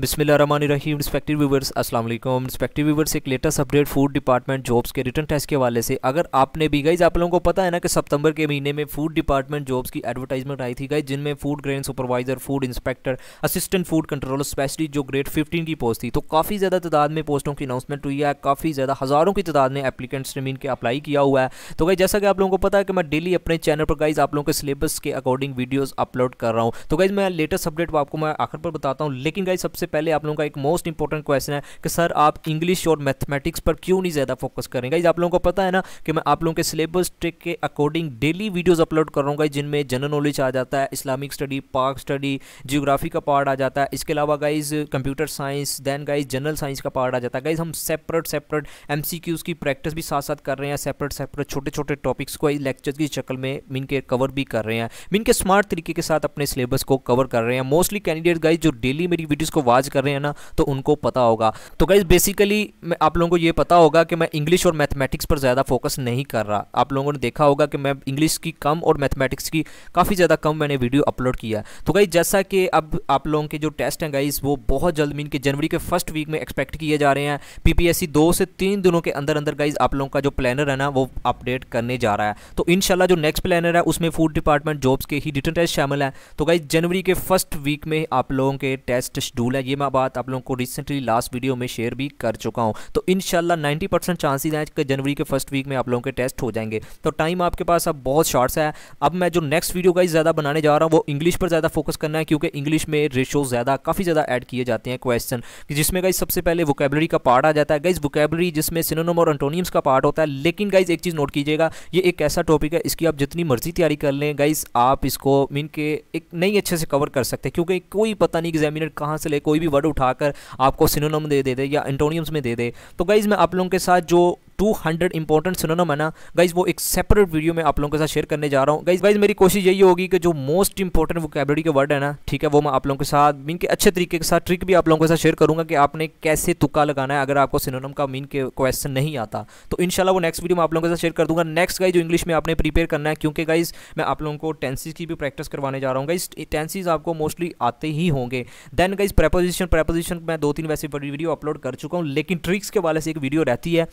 बिस्मिल रहीम respective viewers अस्सलाम वालेकुम respective viewers एक latest update food department jobs के रिटर्न टेस्ट के हवाले से अगर आपने भी गाइज आप लोगों को पता है ना कि सितंबर के महीने में फूड डिपार्टमेंट जॉब्स की एडवर्टाइजमेंट आई थी गाइज जिनमें food grain supervisor food inspector assistant food controller specially जो ग्रेड फिफ्टीन की पोस्ट थी तो काफ़ी ज़्यादा तादाद में पोस्टों की अनाउंसमेंट हुई है काफ़ी ज़्यादा हज़ारों की तादाद में एप्लीकेंट्स ने मीन के अप्लाई किया हुआ है तो गाइज जैसा कि आप लोगों को पता है कि मैं डेली अपने चैनल पर गाइज आप लोगों के सिलेबस के अकॉर्डिंग वीडियोज़ अपलोड कर रहा हूँ तो गाइज मैं लेटेस्ट अपडेट आपको मैं आखिर पर बताता हूँ लेकिन गाइज सबसे सबसे पहले आप लोगों का एक मोस्ट इंपॉर्टेंट क्वेश्चन है कि सर आप इंग्लिश और मैथमेटिक्स पर क्यों नहीं ज़्यादा फोकस करेंगे आप लोगों को पता है ना कि मैं आप लोगों के सिलेबस ट्रिक के अकॉर्डिंग डेली वीडियोज़ अपलोड कर रहा जिनमें जनरल नॉलेज आ जाता है Islamic study Pak study geography का पार्ट आ जाता है इसके अलावा guys computer science then guys general science का पार्ट आ जाता है गाइज हम सेपरेट सेपरेट एम की प्रैक्टिस भी साथ साथ कर रहे हैं सेपरेट सेपरेट छोटे छोटे टॉपिक्स को लेक्चर की शक्ल में मीन के कवर भी कर रहे हैं मीन के स्मार्ट तरीके के साथ अपने सिलेबस को कवर कर रहे हैं मोस्टली कैंडिडेट गाइज जो डेली मेरी वीडियोज़ को आवाज़ कर रहे हैं ना तो उनको पता होगा तो गाइज़ बेसिकली आप लोगों को ये पता होगा कि मैं इंग्लिश और मैथमेटिक्स पर ज़्यादा फोकस नहीं कर रहा आप लोगों ने देखा होगा कि मैं इंग्लिश की कम और मैथमेटिक्स की काफ़ी ज़्यादा कम मैंने वीडियो अपलोड किया तो गाइज़ जैसा कि अब आप लोगों के जो टेस्ट हैं गाइज़ वो बहुत जल्द मीन के जनवरी के फर्स्ट वीक में एक्सपेक्ट किए जा रहे हैं पीपीएससी दो से तीन दिनों के अंदर अंदर गाइज आप लोगों का जो प्लानर है ना वो अपडेट करने जा रहा है तो इनशाला जो नेक्स्ट प्लानर है उसमें फूड डिपार्टमेंट जॉब्स के ही रिटर्न टेस्ट शामिल है तो गाइज जनवरी के फर्स्ट वीक में आप लोगों के टेस्ट शेड्यूल है ये मैं बात आप लोगों को रिसेंटली लास्ट वीडियो में शेयर भी कर चुका हूँ तो इन नाइन्टी परसेंट चांसेज हैं कि जनवरी के फर्स्ट वीक में आप लोगों के टेस्ट हो जाएंगे तो टाइम आपके पास अब बहुत शॉर्ट्स है अब मैं जो नेक्स्ट वीडियो का ज़्यादा बनाने जा रहा हूँ वो इंग्लिश पर ज़्यादा फोकस करना है क्योंकि इंग्लिश में रेशो ज़्यादा काफ़ी ज़्यादा ऐड किए जाते हैं क्वेश्चन जिसमें गाइज सबसे पहले वोकेबलरी का पार्ट आ जाता है गाइज वोकेबलरी जिसमें सिनोनम और एंटोनियम्स का पार्ट होता है लेकिन गाइज एक चीज़ नोट कीजिएगा ये एक ऐसा टॉपिक है इसकी आप जितनी मर्जी तैयारी कर लें गाइज आप इसको मीन के एक नहीं अच्छे से कवर कर सकते क्योंकि कोई पता नहीं एग्जामिनर कहाँ से ले कोई कोई भी वर्ड उठाकर आपको सिनोनम दे दे दे या एंटोनियम्स में दे दे तो गाइज़ मैं आप लोगों के साथ जो टू हंड्रेड इंपॉर्टेंट सिनोनम है ना गाइज वो एक सेपरेट वीडियो में आप लोगों के साथ शेयर करने जा रहा हूँ गाइज गाइज मेरी कोशिश यही होगी कि जो मोस्ट इंपॉर्टेंट वोकेबलरी के वर्ड है ना ठीक है वो मैं आप लोगों के साथ मीन के अच्छे तरीके के साथ ट्रिक भी आप लोगों के साथ शेयर करूंगा कि आपने कैसे तुक्का लगाना है अगर आपको सिनोनम का मीन के क्वेश्चन नहीं आता तो इनशाला वो नेक्स्ट वीडियो में आप लोगों के साथ शेयर कर दूँगा नेक्स्ट गाइज जो इंग्लिश में आपने प्रिपेयर करना है क्योंकि गाइज मैं आप लोगों को टेंसीज की भी प्रैक्टिस करवाने जा रहा हूँ गाइज टेंसीज आपको मोस्टली आते ही होंगे देन गाइज प्रेपोजिशन प्रेपोजिशन मैं दो तीन वैसे वीडियो अपलोड कर चुका हूँ लेकिन ट्रिक्स के वाले से एक वीडियो रहती है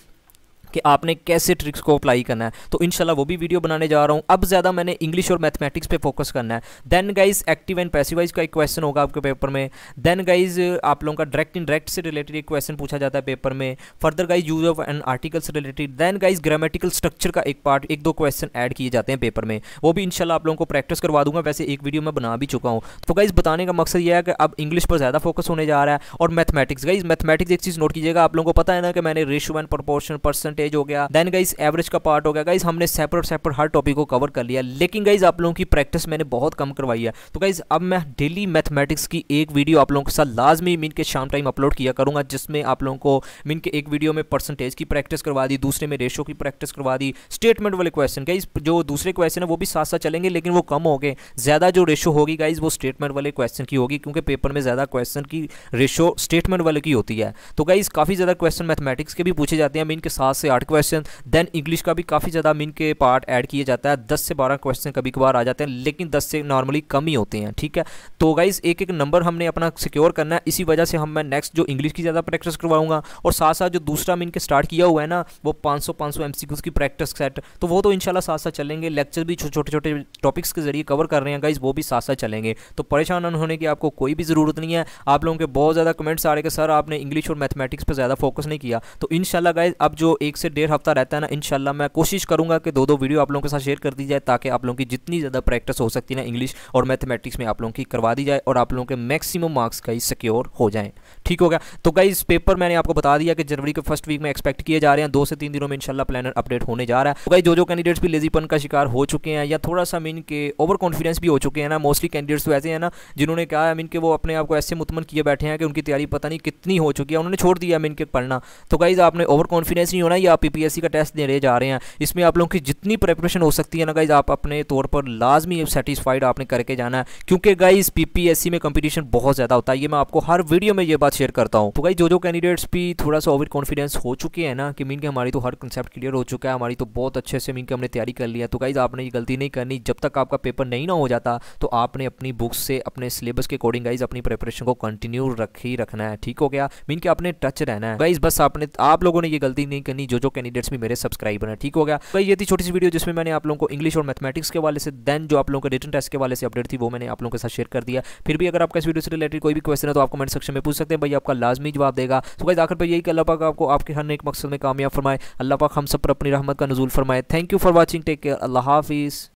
कि आपने कैसे ट्रिक्स को अप्लाई करना है तो इनशाला वो भी वीडियो बनाने जा रहा हूँ अब ज़्यादा मैंने इंग्लिश और मैथमेटिक्स पे फोकस करना है then guys active and passive voice का एक क्वेश्चन होगा आपके पेपर में देन गाइज आप लोगों का डायरेक्ट डायरेक्ट से रिलेटेड एक क्वेश्चन पूछा जाता है पेपर में further guys use of an article से related then guys grammatical structure का एक पार्ट एक दो क्वेश्चन ऐड किए जाते हैं पेपर में वो भी इनशाला आप लोगों को प्रैक्टिस करवा दूंगा वैसे एक वीडियो मैं बना भी चुका हूँ तो गाइज बताने का मकसद यह है कि अब इंग्लिश पर ज़्यादा फोकस होने जा रहा है और मैथमेटिक्स गाइज मैथमेटिक्स एक चीज़ नोट कीजिएगा आप लोगों को पता है ना कि मैंने ratio and proportion percentage percentage हो गया देन गाइज एवरेज का पार्ट हो गया गाइज हमने सेपरेट सेपरेट हर टॉपिक को कवर कर लिया लेकिन गाइज आप लोगों की प्रैक्टिस मैंने बहुत कम करवाई है तो गाइज अब मैं डेली मैथमेटिक्स की एक वीडियो आप लोगों के साथ लाजमी मीन के शाम टाइम अपलोड किया करूंगा जिसमें आप लोगों को मीन के एक वीडियो में परसेंटेज की प्रैक्टिस करवा दी दूसरे में रेशो की प्रैक्टिस करवा दी स्टेटमेंट वाले क्वेश्चन गाइज जो दूसरे क्वेश्चन है वो भी साथ साथ चलेंगे लेकिन वो कम हो गए ज़्यादा जो रेशो होगी गाइज वो स्टेटमेंट वाले क्वेश्चन की होगी क्योंकि पेपर में ज़्यादा क्वेश्चन की रेशो स्टेटमेंट वाले की होती है तो गाइज काफ़ी ज़्यादा क्वेश्चन मैथमेटिक्स के भी पूछे जाते हैं मीन के साथ से आठ क्वेश्चन देन इंग्लिश का भी काफ़ी ज़्यादा मीन के पार्ट ऐड किया जाता है दस से बारह क्वेश्चन कभी कभार आ जाते हैं लेकिन दस से नॉर्मली कम ही होते हैं ठीक है तो गाइज एक एक नंबर हमने अपना सिक्योर करना है इसी वजह से हम मैं नेक्स्ट जो इंग्लिश की ज़्यादा प्रैक्टिस करवाऊंगा और साथ साथ जो दूसरा मीन के स्टार्ट किया हुआ है ना वो पाँच सौ एमसीक्यूज की प्रैक्टिस सेट तो वो तो इन साथ साथ चलेंगे लेक्चर भी छोटे छोटे टॉपिक्स के जरिए कवर कर रहे हैं गाइज वो भी साथ साथ चलेंगे तो परेशान होने की आपको कोई भी ज़रूरत नहीं है आप लोगों के बहुत ज़्यादा कमेंट्स आ रहे कि सर आपने इंग्लिश और मैथमेटिक्स पर ज़्यादा फोकस नहीं किया तो इन गाइज अब जो एक से डेढ़ हफ्ता रहता है ना इनशाला मैं कोशिश करूंगा कि दो दो वीडियो आप लोगों के साथ शेयर कर दी जाए ताकि आप लोगों की जितनी ज़्यादा प्रैक्टिस हो सकती है ना इंग्लिश और मैथमेटिक्स में आप लोगों की करवा दी जाए और आप लोगों के मैक्सिमम मार्क्स का ही सिक्योर हो जाए ठीक हो गया तो गाइज पेपर मैंने आपको बता दिया कि जनवरी के फर्स्ट वीक में एक्सपेक्ट किए जा रहे हैं दो से तीन दिनों में इनशाला प्लानर अपडेट होने जा रहा है तो जो जो कैंडिडेट्स भी लेजीपन का शिकार हो चुके हैं या थोड़ा सा मीन के ओवर कॉन्फिडेंस भी हो चुके हैं ना मोस्टली कैंडिडेट्स तो ऐसे हैं ना जिन्होंने कहा है मीन के वो अपने आपको ऐसे मुतमन किए बैठे हैं कि उनकी तैयारी पता नहीं कितनी हो चुकी है उन्होंने छोड़ दिया मीन के पढ़ना तो गाइज आपने ओवर कॉन्फिडेंस नहीं होना ये आप पीपीएससी का टेस्ट देने जा रहे हैं इसमें आप लोगों की जितनी प्रेपरेशन हो सकती है ना गाइज आप अपने तौर पर लाजमी सेटिस्फाइड आपने करके जाना है क्योंकि गाइज पीपीएससी में कंपटीशन बहुत ज़्यादा होता है ये मैं आपको हर वीडियो में ये बात शेयर करता हूँ तो गाइज जो जो कैंडिडेट्स भी थोड़ा सा ओवर कॉन्फिडेंस हो चुके हैं ना कि मीन के हमारी तो हर कंसेप्ट क्लियर हो चुका है हमारी तो बहुत अच्छे से मीन के हमने तैयारी कर लिया तो गाइज आपने ये गलती नहीं करनी जब तक आपका पेपर नहीं ना हो जाता तो आपने अपनी बुक्स से अपने सिलेबस के अकॉर्डिंग गाइज अपनी प्रेपरेशन को कंटिन्यू रख ही रखना है ठीक हो गया मीन के आपने टच रहना है गाइज बस आपने आप लोगों ने ये गलती नहीं करनी जो जो कैंडिडेट्स भी मेरे सब्सक्राइबर हैं ठीक हो गया भाई तो ये थी छोटी सी वीडियो जिसमें मैंने आप लोगों को इंग्लिश और मैथमेटिक्स के वाले से देन जो आप लोगों के रिटर्न टेस्ट के वाले से अपडेट थी वो मैंने आप लोगों के साथ शेयर कर दिया फिर भी अगर आपका इस वीडियो से रिलेटेड कोई भी क्वेश्चन है तो आप कमेंट सेक्शन में पूछ सकते हैं भाई आपका लाजमी जवाब देगा तो भाई आखिर पर यही कि अल्लाह पाक आपको आपके हर एक मकसद में कामयाब फरमाए अल्लाह पाक हम सब पर अपनी रहमत का नजूल फरमाए thank you for watching take care Allah हाफिज़